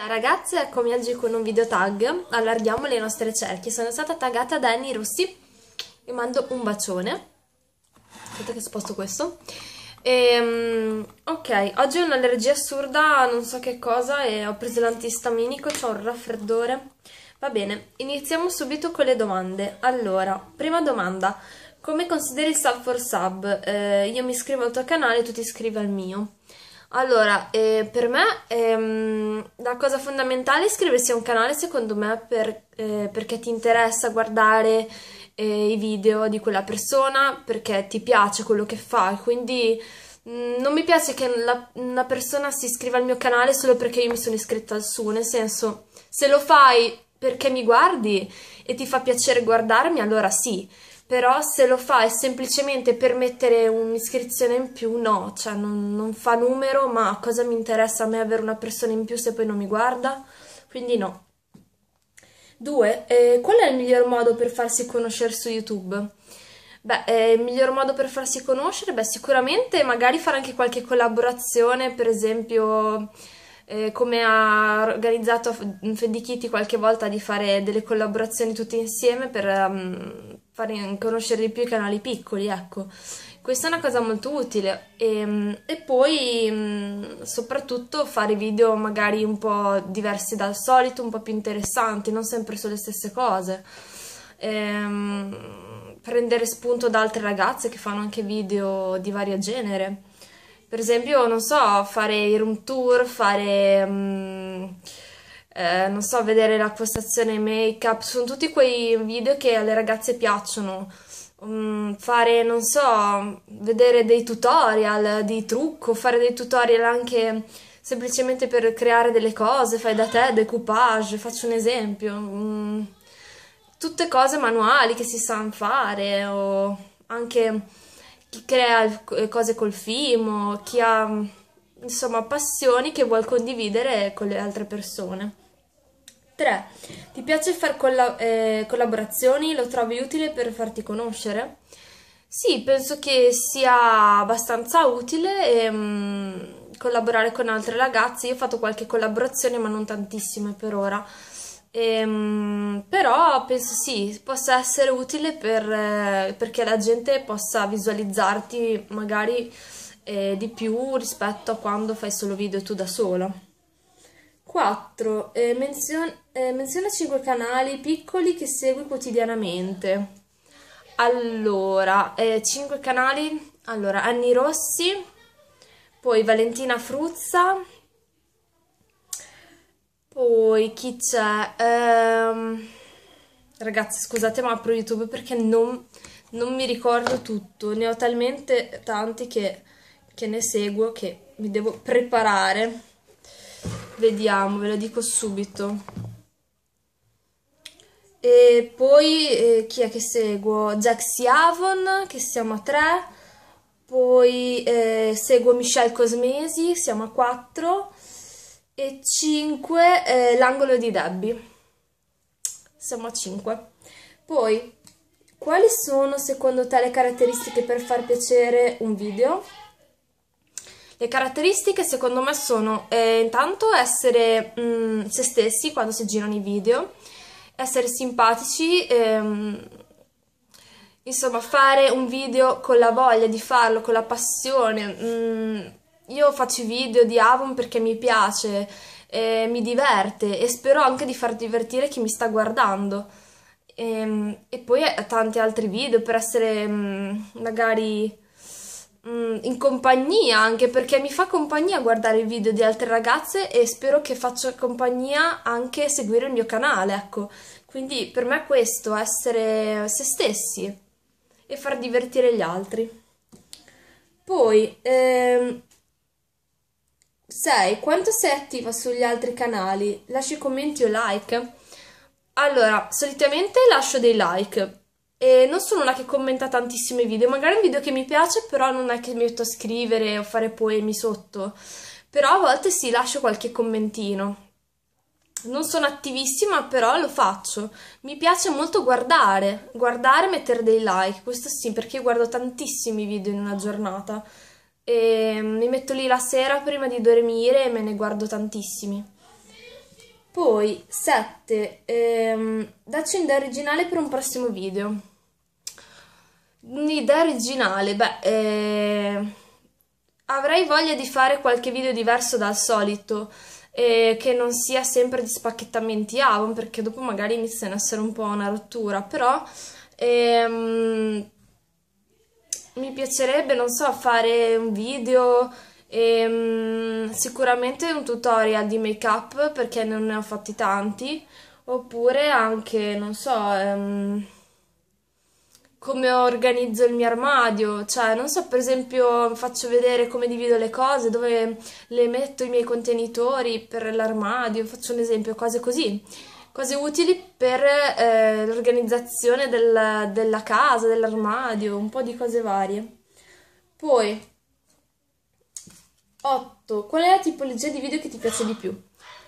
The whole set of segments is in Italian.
Ciao ragazze, eccomi oggi con un video tag, allarghiamo le nostre cerchie. Sono stata taggata da Annie Rossi vi mando un bacione. Aspetta che sposto questo. E, ehm, ok, oggi ho un'allergia assurda, non so che cosa, e ho preso l'antistaminico, ho un raffreddore. Va bene, iniziamo subito con le domande. Allora, prima domanda, come consideri il sub for sub? Eh, io mi iscrivo al tuo canale, tu ti iscrivi al mio. Allora, eh, per me ehm, la cosa fondamentale è iscriversi a un canale, secondo me, per, eh, perché ti interessa guardare eh, i video di quella persona, perché ti piace quello che fa, quindi mm, non mi piace che la, una persona si iscriva al mio canale solo perché io mi sono iscritta al suo, nel senso, se lo fai perché mi guardi e ti fa piacere guardarmi, allora sì, però se lo fa è semplicemente per mettere un'iscrizione in più, no, cioè non, non fa numero, ma cosa mi interessa a me avere una persona in più se poi non mi guarda? Quindi no. 2. Eh, qual è il miglior modo per farsi conoscere su YouTube? Beh, eh, il miglior modo per farsi conoscere? Beh, sicuramente magari fare anche qualche collaborazione, per esempio eh, come ha organizzato mm, Feddichiti qualche volta di fare delle collaborazioni tutte insieme per um, mm, far conoscere di più i canali piccoli, ecco. Questa è una cosa molto utile e, ehm, e poi mm, soprattutto fare video magari un po' diversi dal solito, un po' più interessanti, non sempre sulle stesse cose. Ehm, prendere spunto da altre ragazze che fanno anche video di vario genere per esempio, non so, fare il room tour, fare, um, eh, non so, vedere la postazione make-up, sono tutti quei video che alle ragazze piacciono. Um, fare, non so, vedere dei tutorial di trucco, fare dei tutorial anche semplicemente per creare delle cose, fai da te, decoupage, faccio un esempio. Um, tutte cose manuali che si sanno fare o anche chi crea eh, cose col fimo, chi ha mm, insomma passioni che vuol condividere con le altre persone. 3. Ti piace fare colla eh, collaborazioni? Lo trovi utile per farti conoscere? Sì, penso che sia abbastanza utile e, ehm, collaborare con altre ragazze. Io ho fatto qualche collaborazione, ma non tantissime per ora. E, ehm, però penso sì, possa essere utile per, eh, perché la gente possa visualizzarti magari eh, di più rispetto a quando fai solo video tu da sola. 4. Eh, menzion eh, menziona 5 canali piccoli che segui quotidianamente. Allora, 5 eh, canali, allora Anni Rossi, poi Valentina Fruzza, poi chi c'è? Ehm... Ragazzi, scusate, ma apro YouTube perché non, non mi ricordo tutto. Ne ho talmente tanti che, che ne seguo che mi devo preparare. Vediamo, ve lo dico subito. E poi eh, chi è che seguo? Jack Siavon, che siamo a 3. Poi eh, seguo Michelle Cosmesi, siamo a 4. E 5 eh, L'angolo di Debbie siamo a 5. Poi, quali sono secondo te le caratteristiche per far piacere un video? Le caratteristiche secondo me sono eh, intanto essere mh, mm, se stessi quando si girano i video, essere simpatici, ehm, insomma fare un video con la voglia di farlo, con la passione. Mh, mm, io faccio i video di Avon perché mi piace, eh, mi diverte e spero anche di far divertire chi mi sta guardando. E, ehm, e poi tanti altri video per essere mm, magari mm, in compagnia anche perché mi fa compagnia guardare i video di altre ragazze e spero che faccia compagnia anche seguire il mio canale, ecco. Quindi per me è questo, essere se stessi e far divertire gli altri. Poi, ehm, 6. Quanto sei attiva sugli altri canali? Lasci commenti o like? Allora, solitamente lascio dei like. E non sono una che commenta tantissimi video, magari un video che mi piace, però non è che mi metto a scrivere o fare poemi sotto. Però a volte sì, lascio qualche commentino. Non sono attivissima, però lo faccio. Mi piace molto guardare, guardare e mettere dei like, questo sì, perché guardo tantissimi video in una giornata e ehm, mi metto lì la sera prima di dormire e me ne guardo tantissimi. Poi 7. Ehm, dacci un'idea originale per un prossimo video. Un'idea originale, beh, eh, avrei voglia di fare qualche video diverso dal solito, eh, che non sia sempre di spacchettamenti Avon, perché dopo magari inizia ad essere un po' una rottura, però ehm, mi piacerebbe, non so, fare un video, ehm, sicuramente un tutorial di make-up perché non ne ho fatti tanti, oppure anche, non so, ehm, come organizzo il mio armadio, cioè non so, per esempio faccio vedere come divido le cose, dove le metto i miei contenitori per l'armadio, faccio un esempio, cose così cose utili per eh, l'organizzazione del, della casa, dell'armadio, un po' di cose varie. Poi, 8. Qual è la tipologia di video che ti piace di più?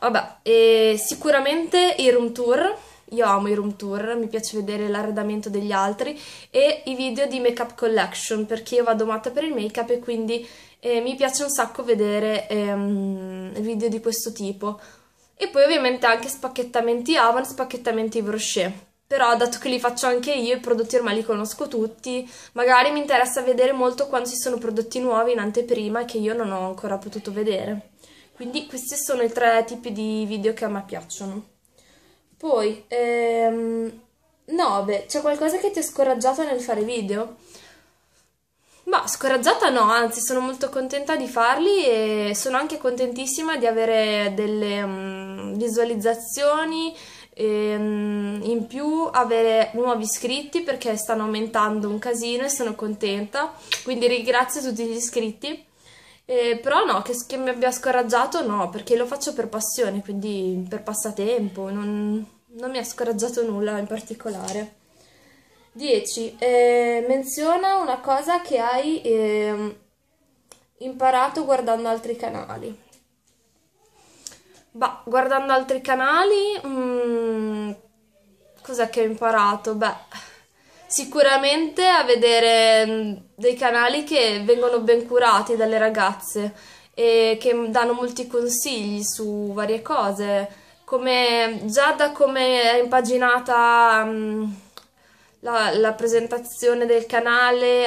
Vabbè, eh, sicuramente i room tour, io amo i room tour, mi piace vedere l'arredamento degli altri e i video di make up collection perché io vado matta per il make up e quindi eh, mi piace un sacco vedere ehm, video di questo tipo e poi ovviamente anche spacchettamenti Avon, spacchettamenti Brochet. Però dato che li faccio anche io, i prodotti ormai li conosco tutti, magari mi interessa vedere molto quando ci sono prodotti nuovi in anteprima che io non ho ancora potuto vedere. Quindi questi sono i tre tipi di video che a me piacciono. Poi, ehm, 9. C'è qualcosa che ti ha scoraggiato nel fare video? Ma scoraggiata no, anzi sono molto contenta di farli e sono anche contentissima di avere delle um, visualizzazioni e, um, in più avere nuovi iscritti perché stanno aumentando un casino e sono contenta, quindi ringrazio tutti gli iscritti. Eh, però no, che, che, mi abbia scoraggiato no, perché lo faccio per passione, quindi per passatempo, non, non mi ha scoraggiato nulla in particolare. 10. Eh, menziona una cosa che hai eh, imparato guardando altri canali. Bah, guardando altri canali, mm, cosa che ho imparato? Beh, sicuramente a vedere mm, dei canali che vengono ben curati dalle ragazze e che danno molti consigli su varie cose, come già da come è impaginata... Mh, mm, la, la presentazione del canale,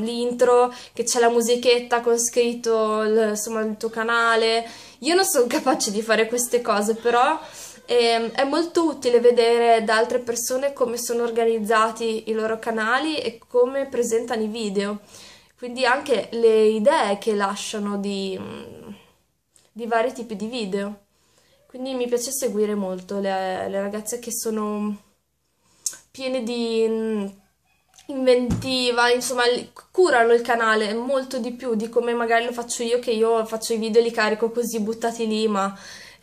l'intro, che c'è la musichetta con scritto il, insomma, il tuo canale. Io non sono capace di fare queste cose, però eh, è molto utile vedere da altre persone come sono organizzati i loro canali e come presentano i video. Quindi anche le idee che lasciano di, di vari tipi di video. Quindi mi piace seguire molto le, le ragazze che sono piene di mm, inventiva, insomma, curano il canale molto di più di come magari lo faccio io, che io faccio i video e li carico così buttati lì, ma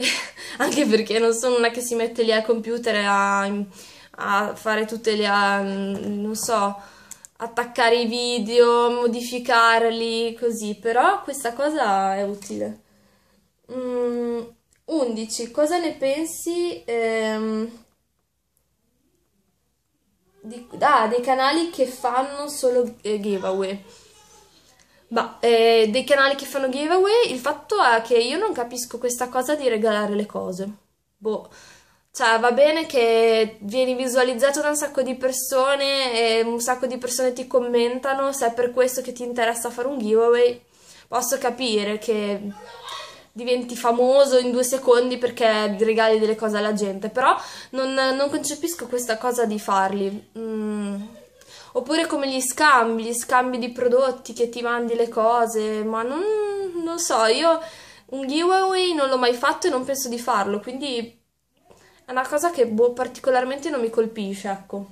anche perché non sono una che si mette lì al computer a, a fare tutte le, a, mm, non so, attaccare i video, modificarli, così, però questa cosa è utile. Mm, 11. Cosa ne pensi? Ehm di, ah, dei canali che fanno solo eh, giveaway. Ma eh, dei canali che fanno giveaway, il fatto è che io non capisco questa cosa di regalare le cose. Boh. Cioè, va bene che vieni visualizzato da un sacco di persone e un sacco di persone ti commentano, se è per questo che ti interessa fare un giveaway, posso capire che diventi famoso in due secondi perché regali delle cose alla gente, però non, non concepisco questa cosa di farli. Mm. Oppure come gli scambi, gli scambi di prodotti che ti mandi le cose, ma non, non so, io un giveaway non l'ho mai fatto e non penso di farlo, quindi è una cosa che boh, particolarmente non mi colpisce, ecco.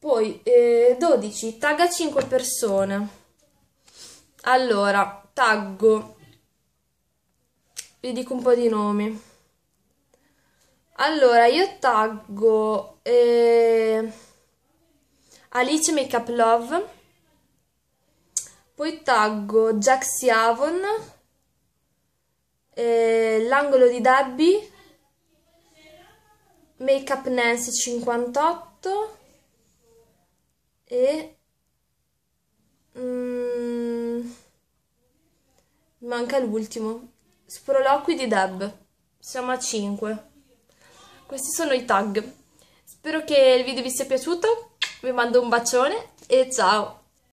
Poi, eh, 12, tagga 5 persone. Allora, taggo vi dico un po' di nomi. Allora, io taggo eh, Alice Makeup Love, poi taggo Jack Siavon, eh, L'angolo di Debbie, Makeup Nancy 58 e... Mm, manca l'ultimo, Sproloqui di Deb. Siamo a 5. Questi sono i tag. Spero che il video vi sia piaciuto, vi mando un bacione e ciao!